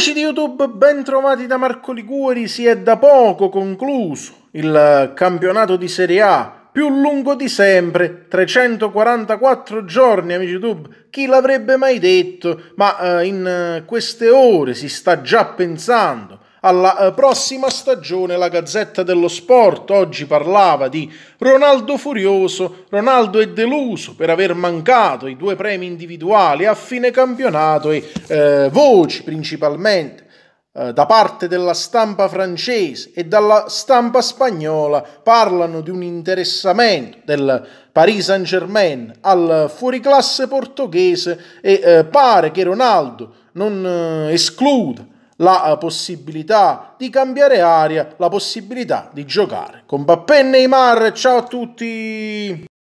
Amici di YouTube, ben trovati da Marco Liguori, si è da poco concluso il campionato di Serie A più lungo di sempre, 344 giorni amici YouTube, chi l'avrebbe mai detto, ma eh, in eh, queste ore si sta già pensando alla eh, prossima stagione la Gazzetta dello Sport oggi parlava di Ronaldo furioso, Ronaldo è deluso per aver mancato i due premi individuali a fine campionato e eh, voci principalmente eh, da parte della stampa francese e dalla stampa spagnola parlano di un interessamento del Paris Saint-Germain al fuoriclasse portoghese e eh, pare che Ronaldo non eh, escluda la eh, possibilità di cambiare aria, la possibilità di giocare. Con Bappè e Neymar, ciao a tutti!